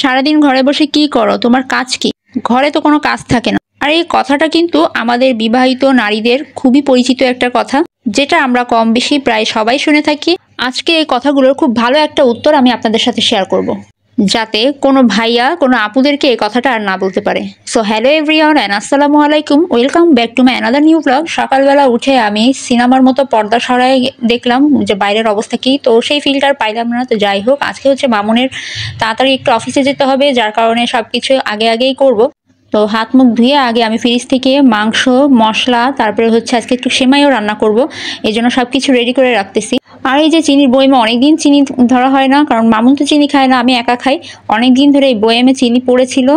সারাদিন ঘরে বসে কি করো তোমার কাজ কি ঘরে তো কোনো কাজ থাকে না আর এই কথাটা কিন্তু আমাদের বিবাহিত নারীদের খুবই পরিচিত একটা কথা যেটা আমরা কম বেশি প্রায় সবাই শুনে থাকি আজকে এই কথাগুলোর খুব ভালো একটা উত্তর আমি আপনাদের সাথে শেয়ার করব। যাতে কোনো ভাইয়া কোনো আপুদেরকে এই কথাটা আর না বলতে পারে সো হ্যালো এভরিওয়ান অ্যান আসসালামু আলাইকুম welcome back to my another new blog সকালবেলা উঠে আমি সিনেমার মতো পর্দা সরায় দেখলাম যে বাইরের অবস্থা কী তো সেই ফিল্টার পাইলাম না তো যাই হোক আজকে হচ্ছে মামনের তাড়াতাড়ি একটু অফিসে যেতে হবে যার কারণে সব কিছু আগে আগেই করব তো হাত মুখ ধুয়ে আগে আমি ফ্রিজ থেকে মাংস মশলা তারপরে হচ্ছে আজকে একটু সেমাইও রান্না করব এই জন্য সব কিছু রেডি করে রাখতেছি আর এই যে চিনির বইমে অনেকদিন চিনি ধরা হয় না কারণ মামুন তো চিনি খায় না আমি একা খাই অনেকদিন ধরে এই বয়েমে চিনি পড়েছিল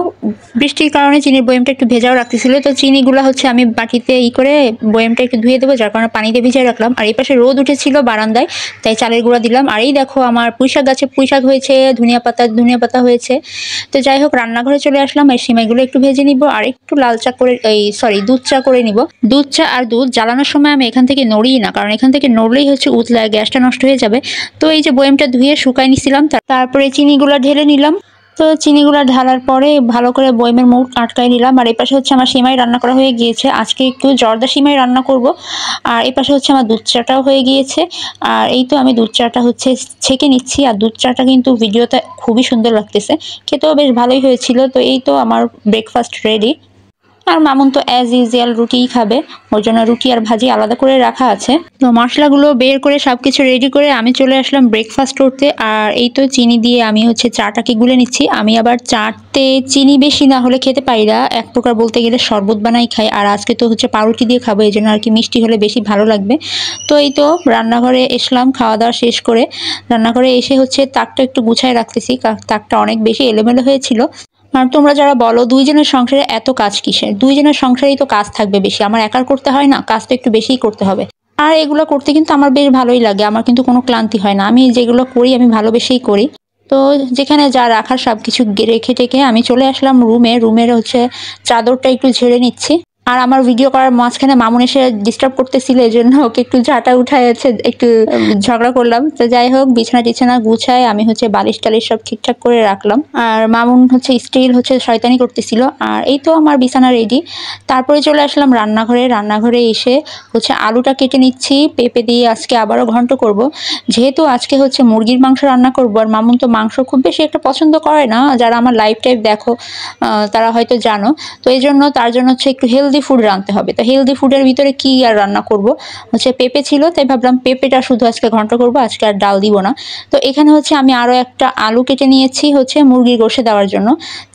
বৃষ্টির কারণে চিনির বয়েমটা একটু ভেজাও রাখতেছিল তো চিনিগুলো হচ্ছে আমি বাটিতে ই করে বয়েমটা একটু ধুয়ে দেবো যার কারণে পানিতে ভিজিয়ে রাখলাম আর এই পাশে রোদ উঠেছিল বারান্দায় তাই চালের গুঁড়া দিলাম আর এই দেখো আমার পুঁইশাক গাছে পুঁইশাক হয়েছে ধনিয়া পাতা ধনিয়া পাতা হয়েছে তো যাই হোক রান্নাঘরে চলে আসলাম এই সিমাইগুলো একটু ভেজে নিব আর একটু লাল চা করে এই সরি দুধ চা করে নিব দুধ চা আর দুধ জ্বালানোর সময় আমি এখান থেকে নড়িই না কারণ এখান থেকে নড়লেই হচ্ছে উতলায় গ্যাসটা টেস্টটা নষ্ট হয়ে যাবে তো এই যে বয়েমটা ধুয়ে শুকায় নিছিলাম তারপরে চিনিগুলো ঢেলে নিলাম তো চিনিগুলো ঢালার পরে ভালো করে বয়েমের মুখ আটকায় নিলাম আর এই পাশে হচ্ছে আমার সিমাই রান্না করা হয়ে গিয়েছে আজকে একটু জর্দা সিমাই রান্না করব আর এই পাশে হচ্ছে আমার দুধ চাটাও হয়ে গিয়েছে আর এই তো আমি দুধ চাটা হচ্ছে ছেঁকে নিচ্ছি আর দুধ চাটা কিন্তু ভিডিওতে খুবই সুন্দর লাগতেছে খেতেও বেশ ভালোই হয়েছিল তো এই তো আমার ব্রেকফাস্ট রেডি আর মামুন তো অ্যাজ ইউজুয়াল রুটিই খাবে ওর জন্য রুটি আর ভাজি আলাদা করে রাখা আছে তো মশলাগুলো বের করে সব কিছু রেডি করে আমি চলে আসলাম ব্রেকফাস্ট করতে আর এই তো চিনি দিয়ে আমি হচ্ছে চাটাকে গুলে নিচ্ছি আমি আবার চাটতে চিনি বেশি না হলে খেতে পারি না এক প্রকার বলতে গেলে শরবত বানাই খাই আর আজকে তো হচ্ছে পাউরুটি দিয়ে খাবো এই জন্য আর কি মিষ্টি হলে বেশি ভালো লাগবে তো এই তো রান্নাঘরে এসলাম খাওয়া দাওয়া শেষ করে রান্নাঘরে এসে হচ্ছে তাকটা একটু গুছায় রাখতেছি তাকটা অনেক বেশি এলোমেলো হয়েছিল মানে তোমরা যারা বলো দুইজনের সংসারে এত কাজ কিসের দুইজনের সংসারেই তো কাজ থাকবে বেশি আমার একার করতে হয় না কাজ তো একটু বেশিই করতে হবে আর এগুলো করতে কিন্তু আমার বেশ ভালোই লাগে আমার কিন্তু কোনো ক্লান্তি হয় না আমি যেগুলো করি আমি ভালোবেসেই করি তো যেখানে যা রাখার সব কিছু রেখে টেকে আমি চলে আসলাম রুমে রুমের হচ্ছে চাদরটা একটু ঝেড়ে নিচ্ছি আর আমার ভিডিও করার মাঝখানে মামুন এসে ডিস্টার্ব করতেছিল এই জন্য ওকে একটু ঝাঁটা উঠাইছে একটু ঝগড়া করলাম তো যাই হোক বিছানা টিছানা গুছায় আমি হচ্ছে বালিশ টালিশ সব ঠিকঠাক করে রাখলাম আর মামুন হচ্ছে স্টিল হচ্ছে শয়তানি করতেছিল আর এই তো আমার বিছানা রেডি তারপরে চলে আসলাম রান্নাঘরে রান্নাঘরে এসে হচ্ছে আলুটা কেটে নিচ্ছি পেঁপে দিয়ে আজকে আবারও ঘন্ট করব যেহেতু আজকে হচ্ছে মুরগির মাংস রান্না করব আর মামুন তো মাংস খুব বেশি একটা পছন্দ করে না যারা আমার লাইফ টাইপ দেখো তারা হয়তো জানো তো এই জন্য তার জন্য হচ্ছে একটু হেলদি হেলদি ফুড রাঁধতে হবে তো হেলদি ফুডের ভিতরে কি আর রান্না করব হচ্ছে পেঁপে ছিল তাই ভাবলাম পেঁপেটা শুধু আজকে ঘন্ট করব আজকে আর ডাল দিব না তো এখানে হচ্ছে আমি আরও একটা আলু কেটে নিয়েছি হচ্ছে মুরগির গোষে দেওয়ার জন্য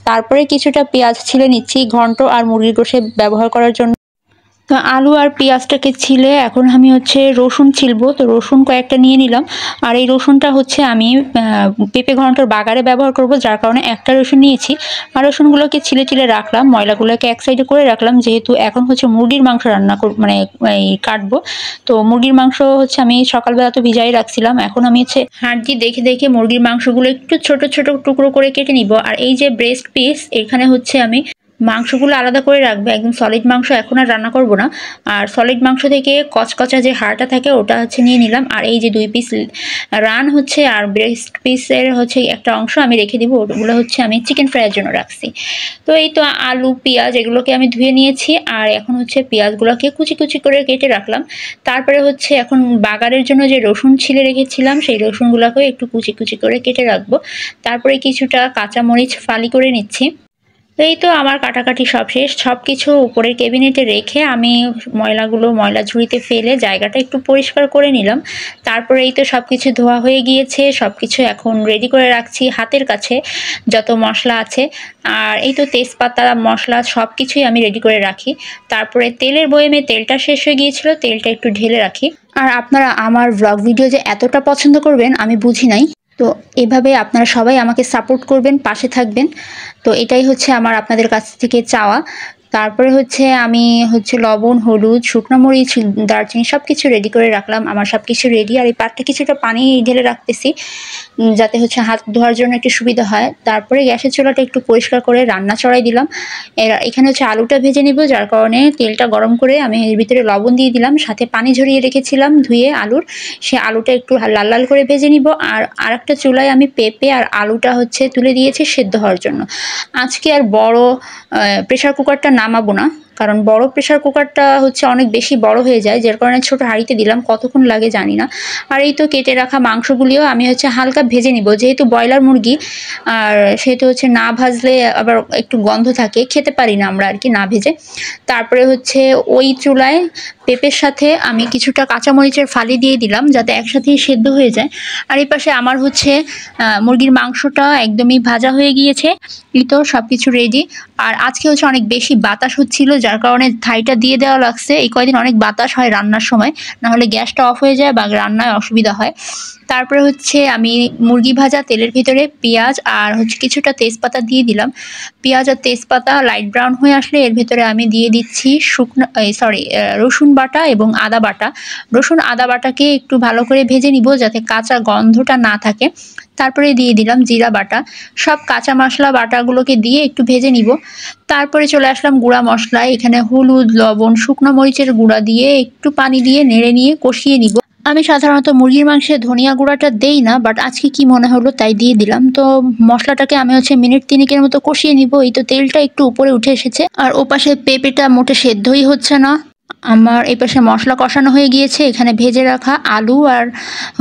তারপরে কিছুটা পেঁয়াজ ছিলে নিচ্ছি ঘন্ট আর মুরগির গোষে ব্যবহার করার জন্য তো আলু আর পেঁয়াজটাকে ছিলে এখন আমি হচ্ছে রসুন ছিলবো তো রসুন কয়েকটা নিয়ে নিলাম আর এই রসুনটা হচ্ছে আমি পেঁপে ঘন্টার বাগারে ব্যবহার করব যার কারণে একটা রসুন নিয়েছি আর রসুনগুলোকে ছিলে ছিলে রাখলাম ময়লাগুলোকে এক সাইডে করে রাখলাম যেহেতু এখন হচ্ছে মুরগির মাংস রান্না মানে এই কাটবো তো মুরগির মাংস হচ্ছে আমি সকালবেলা তো ভিজাই রাখছিলাম এখন আমি হচ্ছে হাড়জি দেখে দেখে মুরগির মাংসগুলো একটু ছোট ছোট টুকরো করে কেটে নিব আর এই যে ব্রেস্ট পিস এখানে হচ্ছে আমি মাংসগুলো আলাদা করে রাখবে একদম সলিড মাংস এখন আর রান্না করব না আর সলিড মাংস থেকে কচকচা যে হাড়টা থাকে ওটা হচ্ছে নিয়ে নিলাম আর এই যে দুই পিস রান হচ্ছে আর ব্রেস্ট পিসের হচ্ছে একটা অংশ আমি রেখে দিব ওগুলো হচ্ছে আমি চিকেন ফ্রাইয়ের জন্য রাখছি তো এই তো আলু পেঁয়াজ এগুলোকে আমি ধুয়ে নিয়েছি আর এখন হচ্ছে পেঁয়াজগুলোকে কুচি কুচি করে কেটে রাখলাম তারপরে হচ্ছে এখন বাগারের জন্য যে রসুন ছিলে রেখেছিলাম সেই রসুনগুলোকেও একটু কুচি কুচি করে কেটে রাখবো তারপরে কিছুটা কাঁচামরিচ ফালি করে নিচ্ছি এই তো আমার কাটাকাটি সব শেষ সব কিছু উপরের কেবিনেটে রেখে আমি ময়লাগুলো ময়লা ঝুড়িতে ফেলে জায়গাটা একটু পরিষ্কার করে নিলাম তারপরে এই তো সব কিছু ধোয়া হয়ে গিয়েছে সব কিছু এখন রেডি করে রাখছি হাতের কাছে যত মশলা আছে আর এই তো তেজপাতা মশলা সব কিছুই আমি রেডি করে রাখি তারপরে তেলের বয়েমে তেলটা শেষ হয়ে গিয়েছিল তেলটা একটু ঢেলে রাখি আর আপনারা আমার ব্লগ ভিডিও যে এতটা পছন্দ করবেন আমি বুঝি নাই তো এভাবে আপনারা সবাই আমাকে সাপোর্ট করবেন পাশে থাকবেন তো এটাই হচ্ছে আমার আপনাদের কাছ থেকে চাওয়া তারপরে হচ্ছে আমি হচ্ছে লবণ হলুদ শুকনো মরিচ দারচিনি সব কিছু রেডি করে রাখলাম আমার সব কিছু রেডি আর এই পাটটা কিছুটা পানি ঢেলে রাখতেছি যাতে হচ্ছে হাত ধোয়ার জন্য একটু সুবিধা হয় তারপরে গ্যাসের চুলাটা একটু পরিষ্কার করে রান্না চড়াই দিলাম এখানে হচ্ছে আলুটা ভেজে নিব যার কারণে তেলটা গরম করে আমি এর ভিতরে লবণ দিয়ে দিলাম সাথে পানি ঝরিয়ে রেখেছিলাম ধুয়ে আলুর সে আলুটা একটু লাল লাল করে ভেজে নিব আর আরেকটা চুলায় আমি পেঁপে আর আলুটা হচ্ছে তুলে দিয়েছি সেদ্ধ হওয়ার জন্য আজকে আর বড় প্রেশার কুকারটা নামাবো না কারণ বড় প্রেশার কুকারটা হচ্ছে অনেক বেশি বড় হয়ে যায় যার কারণে ছোট হাঁড়িতে দিলাম কতক্ষণ লাগে জানি না আর এই তো কেটে রাখা মাংসগুলিও আমি হচ্ছে হালকা ভেজে নিব যেহেতু ব্রয়লার মুরগি আর সেহেতু হচ্ছে না ভাজলে আবার একটু গন্ধ থাকে খেতে পারি না আমরা আর কি না ভেজে তারপরে হচ্ছে ওই চুলায় পেঁপের সাথে আমি কিছুটা কাঁচামরিচের ফালি দিয়ে দিলাম যাতে একসাথেই সেদ্ধ হয়ে যায় আর এই পাশে আমার হচ্ছে মুরগির মাংসটা একদমই ভাজা হয়ে গিয়েছে এই তো সব কিছু রেডি আর আজকে হচ্ছে অনেক বেশি বাতাস হচ্ছিল যার কারণে থাইটা দিয়ে দেওয়া লাগছে এই কয়দিন অনেক বাতাস হয় রান্নার সময় না হলে গ্যাসটা অফ হয়ে যায় বা রান্নায় অসুবিধা হয় তারপরে হচ্ছে আমি মুরগি ভাজা তেলের ভিতরে পেঁয়াজ আর হচ্ছে কিছুটা তেজপাতা দিয়ে দিলাম পেঁয়াজ আর তেজপাতা লাইট ব্রাউন হয়ে আসলে এর ভেতরে আমি দিয়ে দিচ্ছি শুকনো সরি রসুন বাটা এবং আদা বাটা রসুন আদা বাটাকে একটু ভালো করে ভেজে নিব যাতে কাঁচা গন্ধটা না থাকে তারপরে দিয়ে দিলাম জিরা বাটা সব কাঁচা মশলা বাটাগুলোকে দিয়ে একটু ভেজে নিব তারপরে চলে আসলাম গুঁড়া মশলায় এখানে হলুদ লবণ শুকনো মরিচের গুঁড়া দিয়ে একটু পানি দিয়ে নেড়ে নিয়ে কষিয়ে নিব আমি সাধারণত মুরগির মাংসে ধনিয়া গুঁড়াটা দেই না বাট আজকে কি মনে হলো তাই দিয়ে দিলাম তো মশলাটাকে আমি হচ্ছে মিনিট তিনিকের মতো কষিয়ে নিব এই তো তেলটা একটু উপরে উঠে এসেছে আর ওপাশে পেঁপেটা মোটে সেদ্ধই হচ্ছে না আমার এই পাশে মশলা কষানো হয়ে গিয়েছে এখানে ভেজে রাখা আলু আর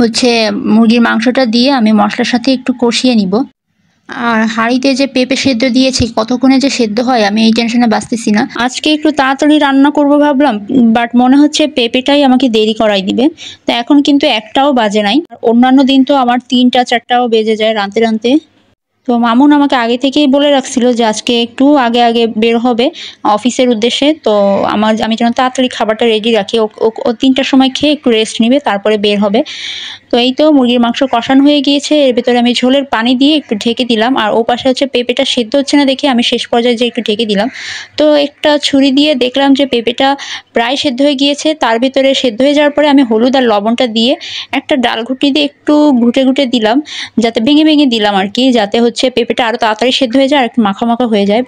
হচ্ছে মুরগির মাংসটা দিয়ে আমি মশলার সাথে একটু কষিয়ে নিব আর হাঁড়িতে যে পেঁপে সেদ্ধ দিয়েছি কতক্ষণে যে সেদ্ধ হয় আমি এই টেনশনে বাঁচতেছি না আজকে একটু তাড়াতাড়ি রান্না করব ভাবলাম বাট মনে হচ্ছে পেঁপেটাই আমাকে দেরি করাই দিবে তো এখন কিন্তু একটাও বাজে নাই আর অন্যান্য দিন তো আমার তিনটা চারটাও বেজে যায় রাঁধতে রাঁধতে তো মামুন আমাকে আগে থেকেই বলে রাখছিল যে আজকে একটু আগে আগে বের হবে অফিসের উদ্দেশ্যে তো আমার আমি যেন তাড়াতাড়ি খাবারটা রেডি রাখি ও তিনটার সময় খেয়ে একটু রেস্ট নিবে তারপরে বের হবে তো এই তো মুরগির মাংস কষান হয়ে গিয়েছে এর ভেতরে আমি ঝোলের পানি দিয়ে একটু ঢেকে দিলাম আর ও পাশে হচ্ছে পেঁপেটা সেদ্ধ হচ্ছে না দেখে আমি শেষ পর্যায়ে যে একটু ঢেকে দিলাম তো একটা ছুরি দিয়ে দেখলাম যে পেঁপেটা প্রায় সেদ্ধ হয়ে গিয়েছে তার ভিতরে সেদ্ধ হয়ে যাওয়ার পরে আমি হলুদ আর লবণটা দিয়ে একটা ডাল ঘুটি দিয়ে একটু ঘুটে ঘুটে দিলাম যাতে ভেঙে ভেঙে দিলাম আর কি যাতে হচ্ছে পেঁপেটা আরও তাড়াতাড়ি সেদ্ধ হয়ে যায় আর একটু মাখা মাখা হয়ে যায়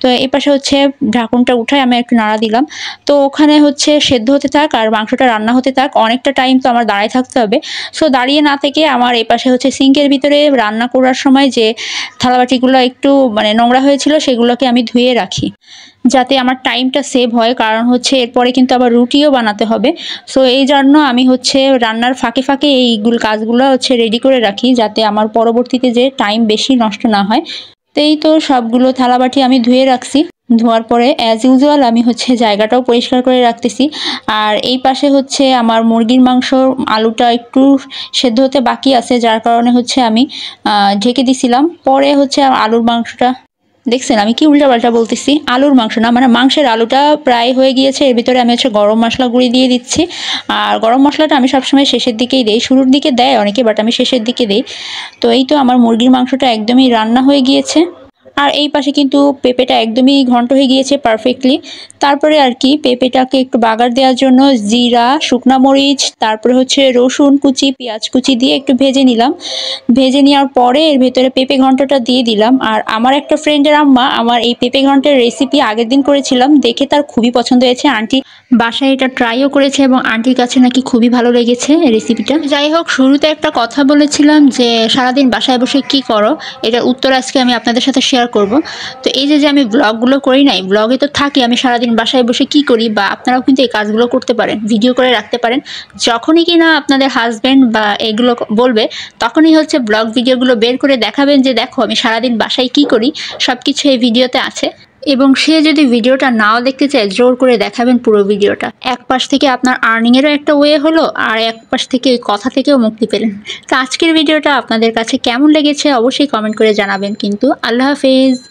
তো এই পাশে হচ্ছে ঢাকুনটা উঠায় আমি একটু নাড়া দিলাম তো ওখানে হচ্ছে সেদ্ধ হতে থাক আর মাংসটা রান্না হতে থাক অনেকটা টাইম তো আমার দাঁড়ায় থাকতে হবে সো সো দাঁড়িয়ে না থেকে আমার এই পাশে হচ্ছে সিঙ্কের ভিতরে রান্না করার সময় যে থালাবাটিগুলো একটু মানে নোংরা হয়েছিল সেগুলোকে আমি ধুয়ে রাখি যাতে আমার টাইমটা সেভ হয় কারণ হচ্ছে এরপরে কিন্তু আবার রুটিও বানাতে হবে সো এই জন্য আমি হচ্ছে রান্নার ফাঁকে ফাঁকে এইগুলো কাজগুলো হচ্ছে রেডি করে রাখি যাতে আমার পরবর্তীতে যে টাইম বেশি নষ্ট না হয় তো এই তো সবগুলো থালাবাটি আমি ধুয়ে রাখছি ধোয়ার পরে অ্যাজ ইউজুয়াল আমি হচ্ছে জায়গাটাও পরিষ্কার করে রাখতেছি আর এই পাশে হচ্ছে আমার মুরগির মাংস আলুটা একটু সেদ্ধ হতে বাকি আছে যার কারণে হচ্ছে আমি ঢেকে দিছিলাম পরে হচ্ছে আলুর মাংসটা দেখছেন আমি কি উল্টাপাল্টা বলতেছি আলুর মাংস না মানে মাংসের আলুটা প্রায় হয়ে গিয়েছে এর ভিতরে আমি হচ্ছে গরম মশলা গুঁড়ি দিয়ে দিচ্ছি আর গরম মশলাটা আমি সবসময় শেষের দিকেই দেই শুরুর দিকে দেয় অনেকে বাট আমি শেষের দিকে দিই তো এই তো আমার মুরগির মাংসটা একদমই রান্না হয়ে গিয়েছে আর এই পাশে কিন্তু পেঁপেটা একদমই ঘন্ট হয়ে গিয়েছে পারফেক্টলি তারপরে আর কি পেঁপেটাকে একটু বাগার দেওয়ার জন্য জিরা শুকনা মরিচ তারপরে হচ্ছে রসুন কুচি পেঁয়াজ কুচি দিয়ে একটু ভেজে নিলাম ভেজে নেওয়ার পরে এর ভেতরে পেঁপে ঘন্টটা দিয়ে দিলাম আর আমার একটা ফ্রেন্ডের আম্মা আমার এই পেঁপে ঘন্টের রেসিপি আগের দিন করেছিলাম দেখে তার খুবই পছন্দ হয়েছে আন্টি বাসায় এটা ট্রাইও করেছে এবং আন্টির কাছে নাকি খুবই ভালো লেগেছে রেসিপিটা যাই হোক শুরুতে একটা কথা বলেছিলাম যে সারাদিন বাসায় বসে কি করো এটা উত্তর আজকে আমি আপনাদের সাথে শেয়ার শেয়ার করব তো এই যে যে আমি ব্লগগুলো করি নাই ব্লগে তো থাকি আমি সারাদিন বাসায় বসে কি করি বা আপনারাও কিন্তু এই কাজগুলো করতে পারেন ভিডিও করে রাখতে পারেন যখনই কি না আপনাদের হাজব্যান্ড বা এগুলো বলবে তখনই হচ্ছে ব্লগ ভিডিওগুলো বের করে দেখাবেন যে দেখো আমি সারাদিন বাসায় কি করি সব কিছু এই ভিডিওতে আছে এবং সে যদি ভিডিওটা নাও দেখতে চায় জোর করে দেখাবেন পুরো ভিডিওটা এক পাশ থেকে আপনার আর্নিংয়েরও একটা ওয়ে হলো আর এক পাশ থেকে ওই কথা থেকেও মুক্তি পেলেন তো আজকের ভিডিওটা আপনাদের কাছে কেমন লেগেছে অবশ্যই কমেন্ট করে জানাবেন কিন্তু আল্লাহ হাফেজ